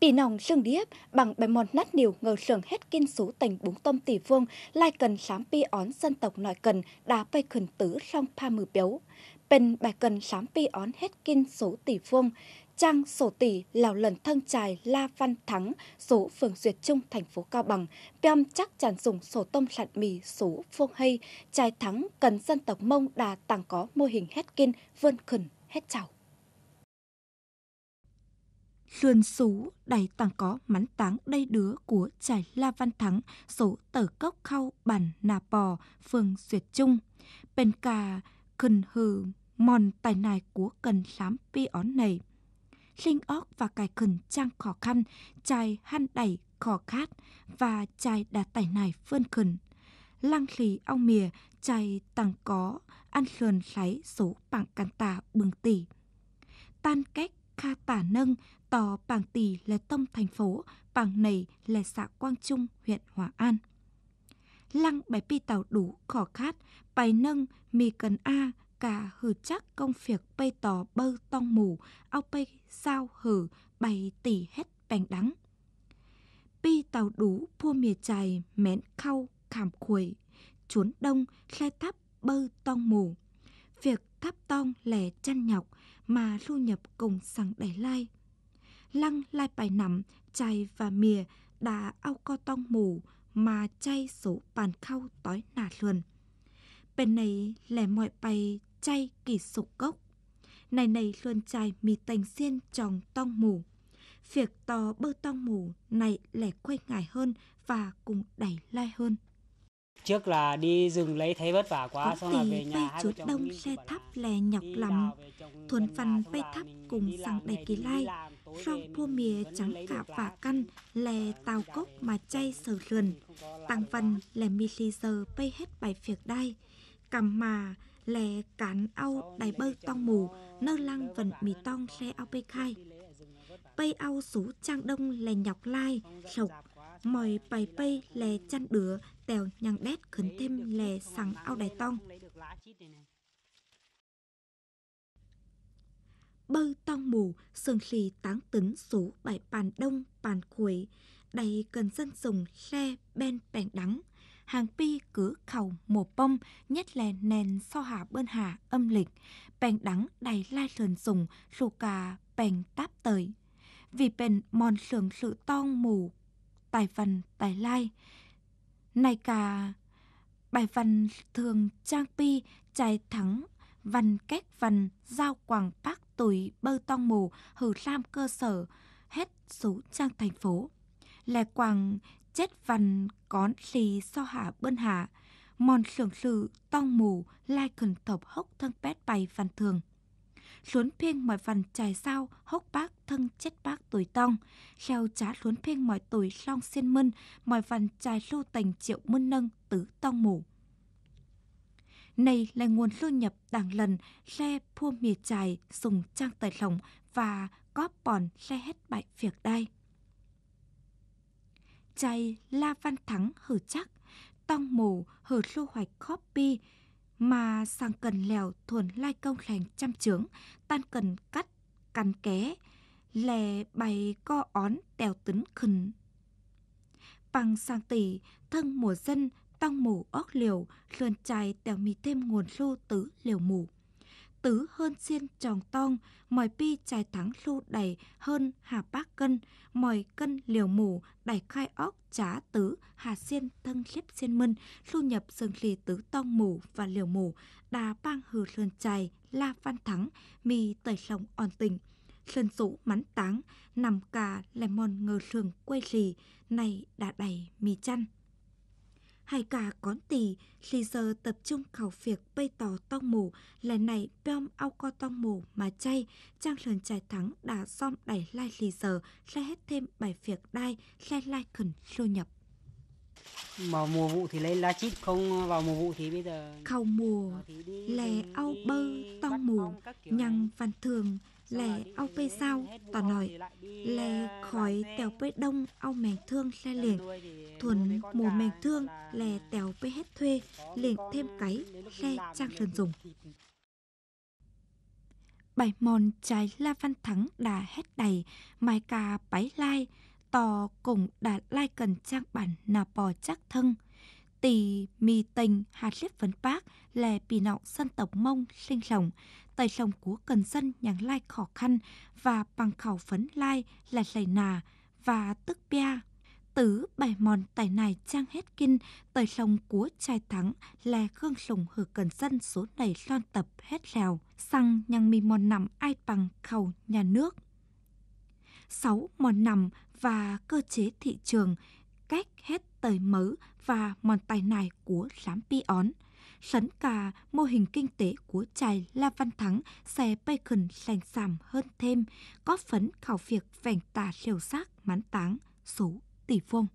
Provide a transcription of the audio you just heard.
Tỷ nòng sương điếp bằng bài mòn nát niều ngờ sưởng hết kiên số tình búng tâm tỷ vương lai cần sám pi ón dân tộc nội cần đá bay khẩn tứ song pa mừ béo. Bên bài cần sám pi ón hết kiên số tỷ vương trang sổ tỷ lào lần thân trài la văn thắng số phường duyệt trung thành phố cao bằng pem chắc tràn dùng sổ tôm sạn mì số phương hay trài thắng cần dân tộc mông đà tàng có mô hình hết kiên vươn khẩn hết chào xuân xú đầy tàng có mắn táng đây đứa của trải La Văn Thắng, số tờ cốc khâu bản nà bò, phường Duyệt Trung. Bên cà cần hừ mòn tài nài của cần sám pi ón này. Linh óc và cài cần trang khó khăn, chài han đẩy khó khát và chài đà tài nài phương khẩn. Lăng lì ong mìa, chài tàng có, ăn lườn lấy số bảng can tà bừng tỉ. Tan cách Kha Tả Nâng, Tò Pàng Tì là tông thành phố, Pàng Nầy là xã Quang Trung, huyện Hòa An. Lăng bài pi tàu đủ khỏ khát, bài nâng, mì cần A, cả hừ chắc công việc bây tò bơ tong mù, ao bây sao hử, bày tỉ hết bành đắng. Pi tàu đủ pua mìa chài, mén khau, khảm khuẩy, chuốn đông, khai tháp bơ tong mù việc tháp tong lẻ chăn nhọc mà thu nhập cùng sang đẩy lai. Lăng lai bài nằm, chay và mìa đã ao co tong mù mà chay số bàn khâu tối nà luồn. Bên này lẻ mọi bài chay kỳ sục gốc Này này luồn chay mì tành xiên tròn tong mù. Việc to bơ tong mù này lẻ quay ngải hơn và cùng đẩy lai hơn. Trước là đi rừng lấy thấy vất vả quá, xong là về nhà hai đông xe thắp lè nhọc lắm. Thuần phần bay thắp cùng sang đầy kỳ lai, rong pua mìa trắng cả vả căn, lè tàu cốc mà chay sờ lườn. Tăng phần lè mi lì giờ bay hết bài việc đai. Cầm mà lè cán ao đài bơi tong mù, nơ lăng vần mì tong xe ao bay khai. Bay ao số trang đông lè nhọc lai, sầu mời bài bay lè chăn đứa tèo nhằng đét khấn thêm lè sẵn ao đài tông. Bơ tong mù, sườn khì táng tính số bảy bàn đông, bàn cuối đầy cần dân dùng xe bên bèn đắng. Hàng pi cứ khẩu mổ bông, nhất là nền so hà bơn hà âm lịch. Bèn đắng đầy lai sườn dùng, rù cà bèn táp tới. Vì bèn mòn sườn sự tong mù tài văn tài lai. Nay cả bài văn thường trang pi trai thắng văn cách văn giao quảng bác tuổi bơ tong mù hử lam cơ sở hết số trang thành phố lè quảng chết văn cón lì so hạ bơn hạ mòn sưởng sự tong mù lai khẩn thập hốc thân pét bày văn thường luốn phiêng mọi phần trải sao hốc bác thân chết bác tuổi tong kheo trá luốn phiêng mọi tuổi long xiên mân mọi phần trải lưu tành triệu mân nâng tứ tong mù này là nguồn thu nhập đảng lần xe phua mì trài dùng trang tài lỏng và có bòn xe hết bại việc đây. chay la văn thắng hử chắc tong mù hử lưu hoạch copy mà sang cần lèo thuần lai công lành trăm trướng, tan cần cắt, cắn ké, lè bày co ón tèo tấn khẩn. Bằng sang tỷ, thân mùa dân, tăng mù ốc liều, lườn chài tèo mì thêm nguồn lô tứ liều mù tứ hơn xiên tròn tong, mòi pi trái thắng lưu đầy hơn hà bác cân, mòi cân liều mù đầy khai óc trá tứ hà xiên thân khiếp xiên mân, lưu nhập sừng lì tứ tong mù và liều mù, đà bang hừ lườn chài, la văn thắng, mì tẩy lòng on tình. Sơn rũ mắn táng, nằm cà lemon ngờ sườn quê rì, này đã đầy mì chăn hay cả con tì, khi giờ tập trung khảo việc bay tỏ tông mù, là này bom ao co tông mù mà chay, trang lần trải thắng đã xong đẩy lai khi giờ, sẽ hết thêm bài việc đai, sẽ lai khẩn lô nhập. Mà mùa vụ thì lấy lá chít không vào mùa vụ thì bây giờ... Khảo mùa, lè ao bơ, tông mù, nhằng văn thường, lẻ ao phê sao tỏ nổi lẻ khói tèo phê đông ao mèn thương xe liền thuần mùa mèn thương lẻ tèo phê hết thuê liền thêm cái xe trang lần dùng bảy mòn trái la văn thắng đà hết đầy mai ca bái lai tò cùng đà lai cần trang bản nà bò chắc thân tì mì tình hạt liếp phấn bác lè bì nọng dân tộc mông sinh lồng tài sông của cần dân nhàng lai khó khăn và bằng khẩu phấn lai là lầy nà và tức bia tứ bài mòn tài này trang hết kinh tài sông của trai thắng là gương sùng hử cần dân số này lon tập hết lèo sang nhàng mì mòn nằm ai bằng khẩu nhà nước sáu mòn nằm và cơ chế thị trường cách hết tời mớ và mòn tài này của sám pi ón. Sấn cả mô hình kinh tế của chài La Văn Thắng xe bay khẩn sành sảm hơn thêm, có phấn khảo việc vẻn tà siêu xác mán táng số tỷ phong.